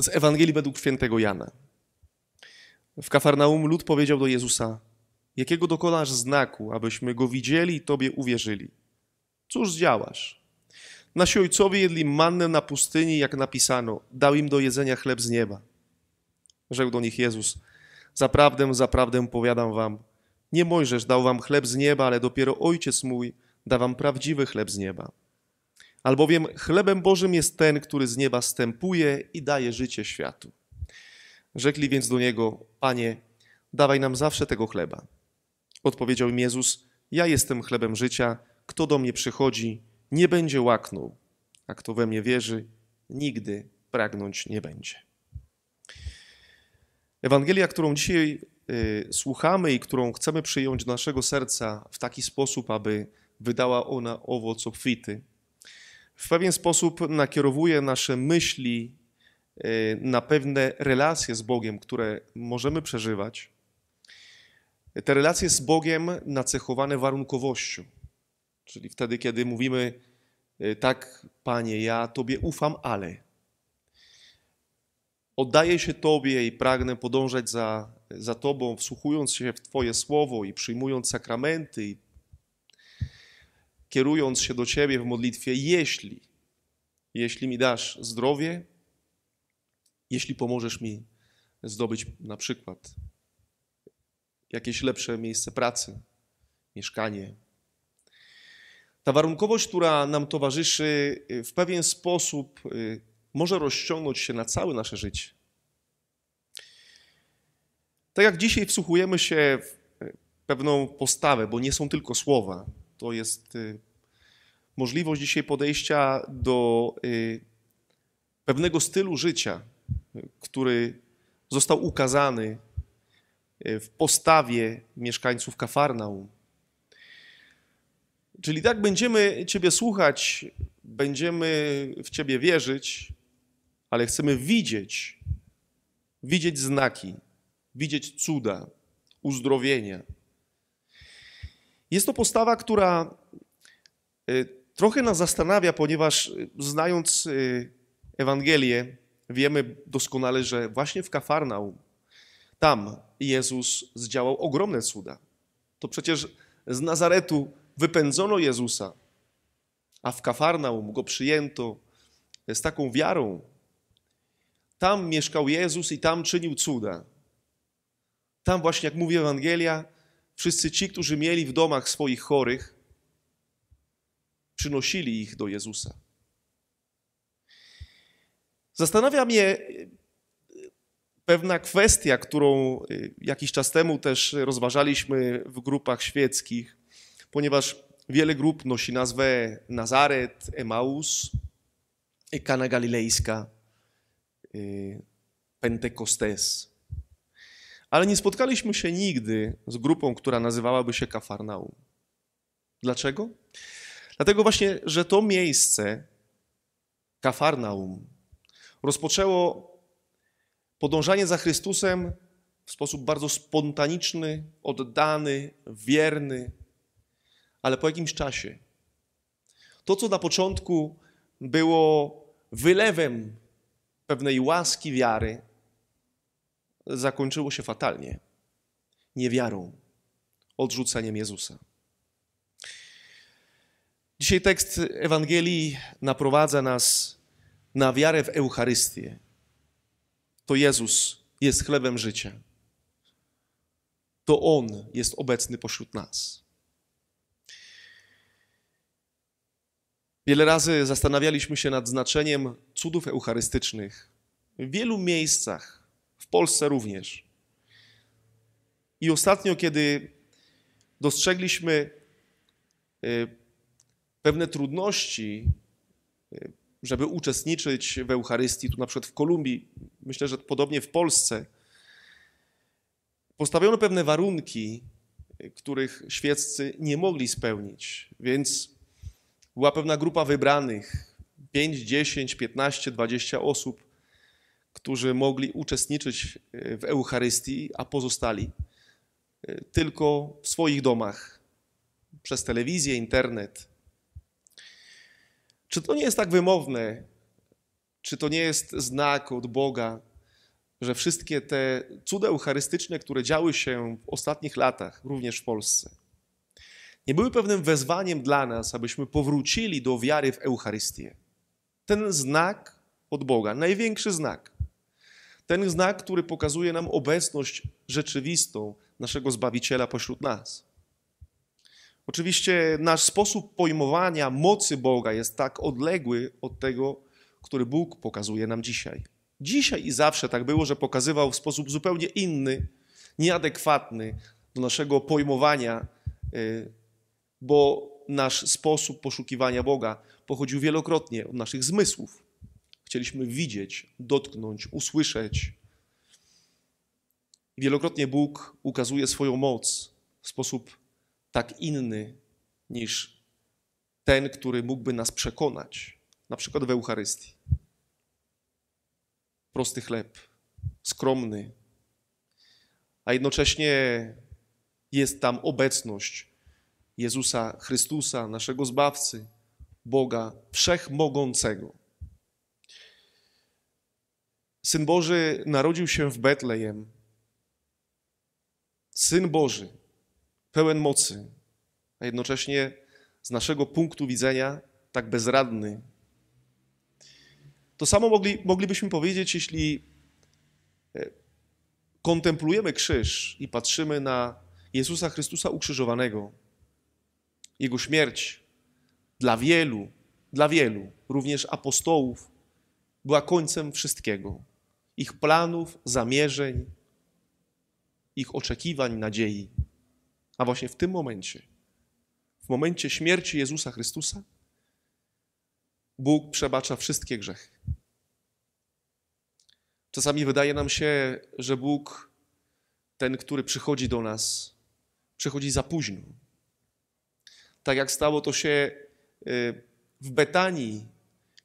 Z Ewangelii według świętego Jana. W Kafarnaum lud powiedział do Jezusa, jakiego dokonasz znaku, abyśmy go widzieli i Tobie uwierzyli? Cóż działasz? Nasi ojcowie jedli mannę na pustyni, jak napisano, dał im do jedzenia chleb z nieba. Rzekł do nich Jezus, zaprawdę, zaprawdę powiadam wam, nie Mojżesz dał wam chleb z nieba, ale dopiero Ojciec mój da wam prawdziwy chleb z nieba. Albowiem chlebem Bożym jest ten, który z nieba stępuje i daje życie światu. Rzekli więc do niego: Panie, dawaj nam zawsze tego chleba. Odpowiedział im Jezus: Ja jestem chlebem życia. Kto do mnie przychodzi, nie będzie łaknął, a kto we mnie wierzy, nigdy pragnąć nie będzie. Ewangelia, którą dzisiaj y, słuchamy i którą chcemy przyjąć do naszego serca w taki sposób, aby wydała ona owoc obfity w pewien sposób nakierowuje nasze myśli y, na pewne relacje z Bogiem, które możemy przeżywać. Te relacje z Bogiem nacechowane warunkowością. Czyli wtedy, kiedy mówimy, y, tak, Panie, ja Tobie ufam, ale oddaję się Tobie i pragnę podążać za, za Tobą, wsłuchując się w Twoje słowo i przyjmując sakramenty i kierując się do Ciebie w modlitwie, jeśli, jeśli mi dasz zdrowie, jeśli pomożesz mi zdobyć na przykład jakieś lepsze miejsce pracy, mieszkanie. Ta warunkowość, która nam towarzyszy, w pewien sposób y, może rozciągnąć się na całe nasze życie. Tak jak dzisiaj wsłuchujemy się w y, pewną postawę, bo nie są tylko słowa, to jest y, możliwość dzisiaj podejścia do y, pewnego stylu życia, który został ukazany y, w postawie mieszkańców Kafarnaum. Czyli tak będziemy Ciebie słuchać, będziemy w Ciebie wierzyć, ale chcemy widzieć, widzieć znaki, widzieć cuda, uzdrowienia. Jest to postawa, która y, trochę nas zastanawia, ponieważ y, znając y, Ewangelię, wiemy doskonale, że właśnie w Kafarnaum, tam Jezus zdziałał ogromne cuda. To przecież z Nazaretu wypędzono Jezusa, a w Kafarnaum go przyjęto z taką wiarą. Tam mieszkał Jezus i tam czynił cuda. Tam właśnie, jak mówi Ewangelia, Wszyscy ci, którzy mieli w domach swoich chorych, przynosili ich do Jezusa. Zastanawia mnie e, pewna kwestia, którą e, jakiś czas temu też rozważaliśmy w grupach świeckich, ponieważ wiele grup nosi nazwę Nazaret, Emaus, Kana Galilejska, e, Pentekostes ale nie spotkaliśmy się nigdy z grupą, która nazywałaby się Kafarnaum. Dlaczego? Dlatego właśnie, że to miejsce, Kafarnaum, rozpoczęło podążanie za Chrystusem w sposób bardzo spontaniczny, oddany, wierny, ale po jakimś czasie. To, co na początku było wylewem pewnej łaski wiary, zakończyło się fatalnie. Niewiarą, odrzuceniem Jezusa. Dzisiaj tekst Ewangelii naprowadza nas na wiarę w Eucharystię. To Jezus jest chlebem życia. To On jest obecny pośród nas. Wiele razy zastanawialiśmy się nad znaczeniem cudów eucharystycznych. W wielu miejscach w Polsce również. I ostatnio, kiedy dostrzegliśmy y, pewne trudności, y, żeby uczestniczyć w Eucharystii, tu na przykład w Kolumbii, myślę, że podobnie w Polsce, postawiono pewne warunki, y, których świeccy nie mogli spełnić. Więc była pewna grupa wybranych 5, 10, 15, 20 osób, którzy mogli uczestniczyć e, w Eucharystii, a pozostali e, tylko w swoich domach, przez telewizję, internet. Czy to nie jest tak wymowne? Czy to nie jest znak od Boga, że wszystkie te cuda eucharystyczne, które działy się w ostatnich latach, również w Polsce, nie były pewnym wezwaniem dla nas, abyśmy powrócili do wiary w Eucharystię? Ten znak od Boga, największy znak, ten znak, który pokazuje nam obecność rzeczywistą naszego Zbawiciela pośród nas. Oczywiście nasz sposób pojmowania mocy Boga jest tak odległy od tego, który Bóg pokazuje nam dzisiaj. Dzisiaj i zawsze tak było, że pokazywał w sposób zupełnie inny, nieadekwatny do naszego pojmowania, y, bo nasz sposób poszukiwania Boga pochodził wielokrotnie od naszych zmysłów. Chcieliśmy widzieć, dotknąć, usłyszeć. Wielokrotnie Bóg ukazuje swoją moc w sposób tak inny niż ten, który mógłby nas przekonać, na przykład w Eucharystii. Prosty chleb, skromny, a jednocześnie jest tam obecność Jezusa Chrystusa, naszego Zbawcy, Boga Wszechmogącego. Syn Boży narodził się w Betlejem. Syn Boży, pełen mocy, a jednocześnie z naszego punktu widzenia tak bezradny. To samo mogli, moglibyśmy powiedzieć, jeśli e, kontemplujemy krzyż i patrzymy na Jezusa Chrystusa ukrzyżowanego. Jego śmierć dla wielu, dla wielu, również apostołów, była końcem wszystkiego ich planów, zamierzeń, ich oczekiwań, nadziei. A właśnie w tym momencie, w momencie śmierci Jezusa Chrystusa, Bóg przebacza wszystkie grzechy. Czasami wydaje nam się, że Bóg, ten, który przychodzi do nas, przychodzi za późno. Tak jak stało to się y, w Betanii,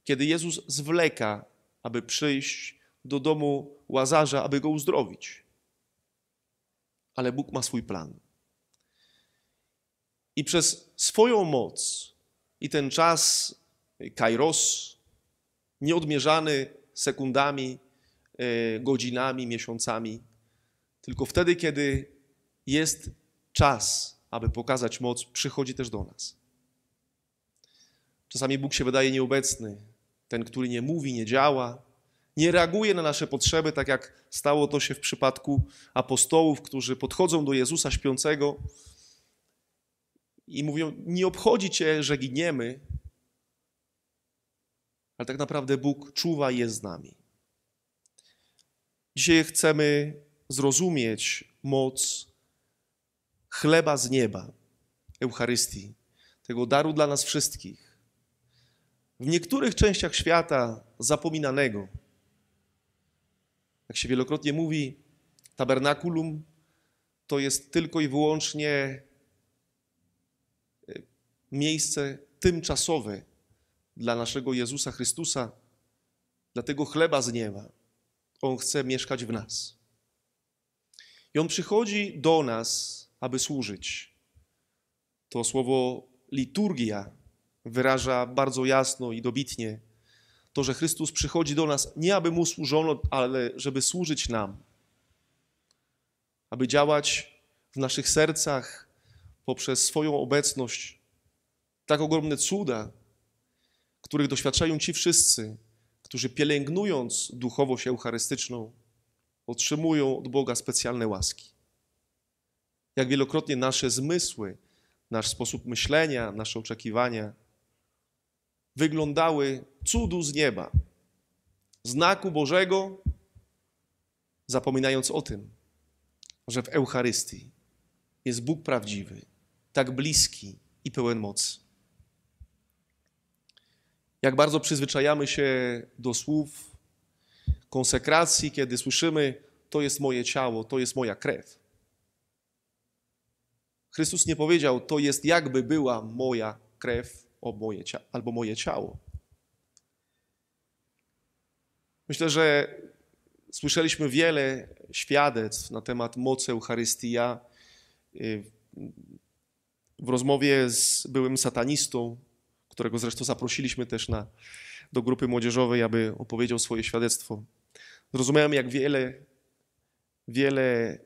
kiedy Jezus zwleka, aby przyjść do domu łazarza, aby go uzdrowić. Ale Bóg ma swój plan. I przez swoją moc i ten czas y, kairos, nieodmierzany sekundami, y, godzinami, miesiącami, tylko wtedy, kiedy jest czas, aby pokazać moc, przychodzi też do nas. Czasami Bóg się wydaje nieobecny, ten, który nie mówi, nie działa, nie reaguje na nasze potrzeby, tak jak stało to się w przypadku apostołów, którzy podchodzą do Jezusa śpiącego i mówią: Nie obchodzi cię, że giniemy, ale tak naprawdę Bóg czuwa i jest z nami. Dzisiaj chcemy zrozumieć moc chleba z nieba, Eucharystii, tego daru dla nas wszystkich. W niektórych częściach świata zapominanego, jak się wielokrotnie mówi, tabernakulum to jest tylko i wyłącznie e, miejsce tymczasowe dla naszego Jezusa Chrystusa, dla tego chleba z nieba. On chce mieszkać w nas. I On przychodzi do nas, aby służyć. To słowo liturgia wyraża bardzo jasno i dobitnie to, że Chrystus przychodzi do nas nie aby mu służono, ale żeby służyć nam, aby działać w naszych sercach poprzez swoją obecność. Tak ogromne cuda, których doświadczają ci wszyscy, którzy pielęgnując duchowość eucharystyczną, otrzymują od Boga specjalne łaski. Jak wielokrotnie nasze zmysły, nasz sposób myślenia, nasze oczekiwania wyglądały cudu z nieba, znaku Bożego, zapominając o tym, że w Eucharystii jest Bóg prawdziwy, tak bliski i pełen mocy. Jak bardzo przyzwyczajamy się do słów konsekracji, kiedy słyszymy: To jest moje ciało, to jest moja krew. Chrystus nie powiedział: To jest jakby była moja krew, o moje albo moje ciało. Myślę, że słyszeliśmy wiele świadectw na temat mocy Eucharystii. Y, w rozmowie z byłym satanistą, którego zresztą zaprosiliśmy też na, do grupy młodzieżowej, aby opowiedział swoje świadectwo, zrozumiałem, jak wiele, wiele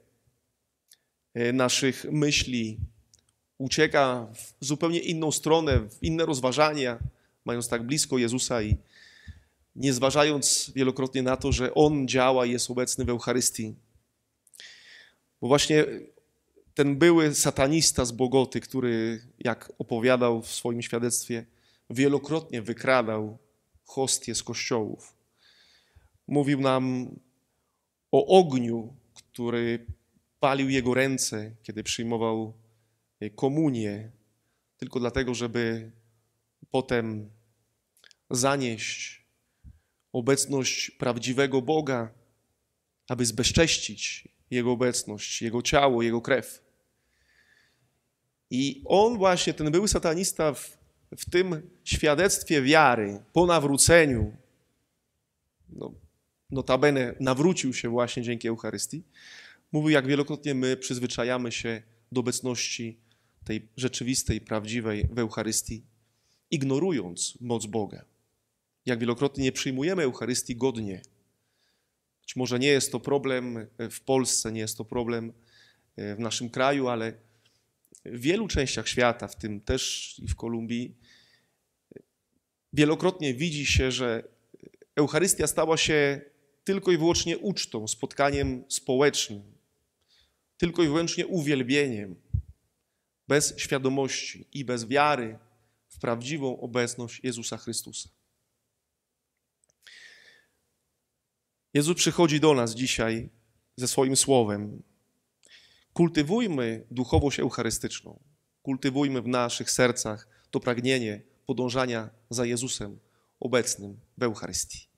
y, naszych myśli ucieka w zupełnie inną stronę, w inne rozważania, mając tak blisko Jezusa i nie zważając wielokrotnie na to, że On działa i jest obecny w Eucharystii. Bo właśnie ten były satanista z Bogoty, który, jak opowiadał w swoim świadectwie, wielokrotnie wykradał hostie z kościołów. Mówił nam o ogniu, który palił jego ręce, kiedy przyjmował Y, komunię tylko dlatego, żeby potem zanieść obecność prawdziwego Boga, aby zbezcześcić Jego obecność, Jego ciało, Jego krew. I on właśnie, ten był satanista w, w tym świadectwie wiary, po nawróceniu, no, notabene nawrócił się właśnie dzięki Eucharystii, mówił, jak wielokrotnie my przyzwyczajamy się do obecności tej rzeczywistej, prawdziwej w Eucharystii, ignorując moc Boga. Jak wielokrotnie nie przyjmujemy Eucharystii godnie. Być może nie jest to problem w Polsce, nie jest to problem e, w naszym kraju, ale w wielu częściach świata, w tym też i w Kolumbii, wielokrotnie widzi się, że Eucharystia stała się tylko i wyłącznie ucztą, spotkaniem społecznym, tylko i wyłącznie uwielbieniem bez świadomości i bez wiary w prawdziwą obecność Jezusa Chrystusa. Jezus przychodzi do nas dzisiaj ze swoim słowem. Kultywujmy duchowość eucharystyczną. Kultywujmy w naszych sercach to pragnienie podążania za Jezusem obecnym w Eucharystii.